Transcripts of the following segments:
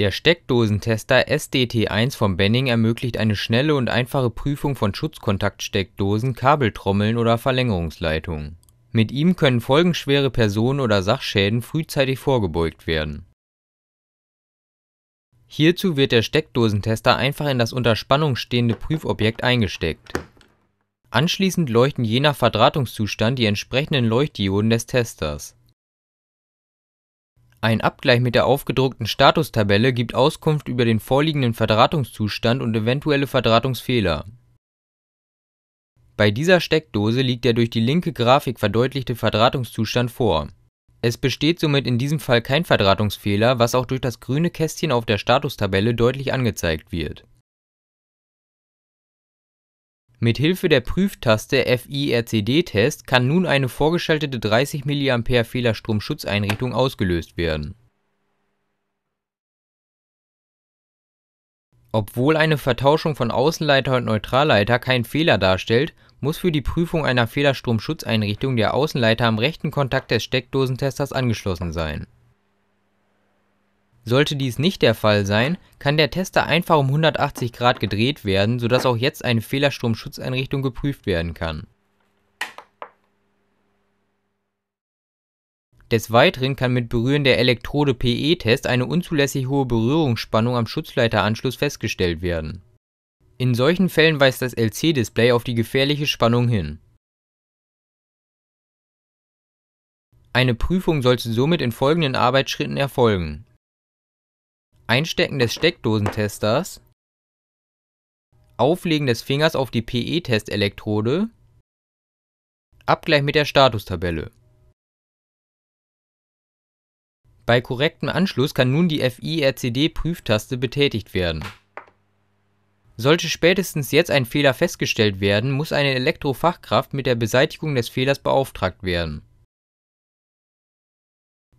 Der Steckdosentester SDT1 von Benning ermöglicht eine schnelle und einfache Prüfung von Schutzkontaktsteckdosen, Kabeltrommeln oder Verlängerungsleitungen. Mit ihm können folgenschwere Personen oder Sachschäden frühzeitig vorgebeugt werden. Hierzu wird der Steckdosentester einfach in das unter Spannung stehende Prüfobjekt eingesteckt. Anschließend leuchten je nach Verdrahtungszustand die entsprechenden Leuchtdioden des Testers ein Abgleich mit der aufgedruckten Statustabelle gibt Auskunft über den vorliegenden Verdrahtungszustand und eventuelle Verdrahtungsfehler. Bei dieser Steckdose liegt der durch die linke Grafik verdeutlichte Verdrahtungszustand vor. Es besteht somit in diesem Fall kein Verdrahtungsfehler, was auch durch das grüne Kästchen auf der Statustabelle deutlich angezeigt wird Mithilfe der Prüftaste FIRCD-Test kann nun eine vorgeschaltete 30 mA Fehlerstromschutzeinrichtung ausgelöst werden. Obwohl eine Vertauschung von Außenleiter und Neutralleiter keinen Fehler darstellt, muss für die Prüfung einer Fehlerstromschutzeinrichtung der Außenleiter am rechten Kontakt des Steckdosentesters angeschlossen sein sollte dies nicht der Fall sein, kann der Tester einfach um 180 Grad gedreht werden, sodass auch jetzt eine Fehlerstromschutzeinrichtung geprüft werden kann. Des Weiteren kann mit Berühren der Elektrode PE-Test eine unzulässig hohe Berührungsspannung am Schutzleiteranschluss festgestellt werden. In solchen Fällen weist das LC-Display auf die gefährliche Spannung hin. Eine Prüfung sollte somit in folgenden Arbeitsschritten erfolgen Einstecken des Steckdosentesters Auflegen des Fingers auf die PE-Testelektrode Abgleich mit der Statustabelle Bei korrektem Anschluss kann nun die fi rcd prüftaste betätigt werden. Sollte spätestens jetzt ein Fehler festgestellt werden, muss eine Elektrofachkraft mit der Beseitigung des Fehlers beauftragt werden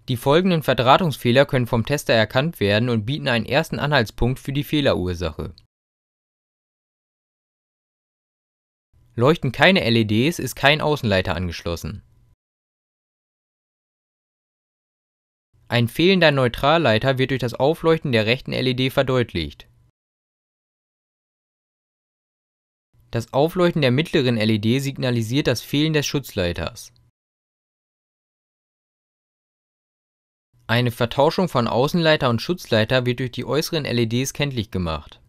die folgenden Verdrahtungsfehler können vom Tester erkannt werden und bieten einen ersten Anhaltspunkt für die Fehlerursache: Leuchten keine LEDs, ist kein Außenleiter angeschlossen. Ein fehlender Neutralleiter wird durch das Aufleuchten der rechten LED verdeutlicht. Das Aufleuchten der mittleren LED signalisiert das Fehlen des Schutzleiters Eine Vertauschung von Außenleiter und Schutzleiter wird durch die äußeren LEDs kenntlich gemacht.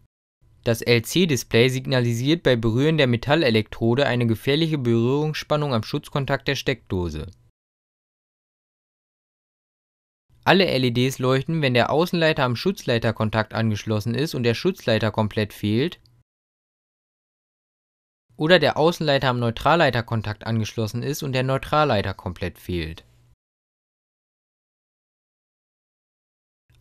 Das LC-Display signalisiert bei Berühren der Metallelektrode eine gefährliche Berührungsspannung am Schutzkontakt der Steckdose. Alle LEDs leuchten, wenn der Außenleiter am Schutzleiterkontakt angeschlossen ist und der Schutzleiter komplett fehlt oder der Außenleiter am Neutralleiterkontakt angeschlossen ist und der Neutralleiter komplett fehlt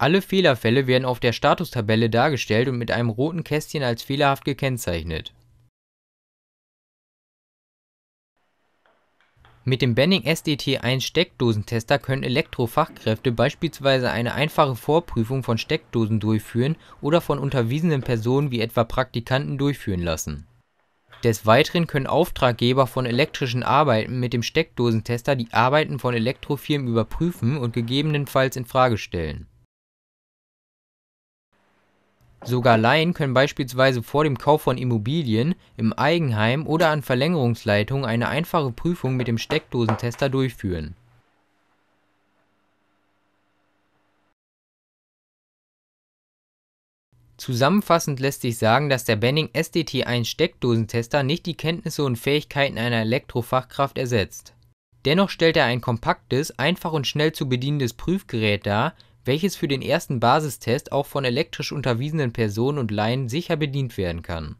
Alle Fehlerfälle werden auf der Statustabelle dargestellt und mit einem roten Kästchen als fehlerhaft gekennzeichnet. Mit dem Benning SDT1 Steckdosentester können Elektrofachkräfte beispielsweise eine einfache Vorprüfung von Steckdosen durchführen oder von unterwiesenen Personen wie etwa Praktikanten durchführen lassen. Des Weiteren können Auftraggeber von elektrischen Arbeiten mit dem Steckdosentester die Arbeiten von Elektrofirmen überprüfen und gegebenenfalls in Frage stellen Sogar Laien können beispielsweise vor dem Kauf von Immobilien, im Eigenheim oder an Verlängerungsleitungen eine einfache Prüfung mit dem Steckdosentester durchführen Zusammenfassend lässt sich sagen, dass der Benning SDT1-Steckdosentester nicht die Kenntnisse und Fähigkeiten einer Elektrofachkraft ersetzt. Dennoch stellt er ein kompaktes, einfach und schnell zu bedienendes Prüfgerät dar welches für den ersten Basistest auch von elektrisch unterwiesenen Personen und Laien sicher bedient werden kann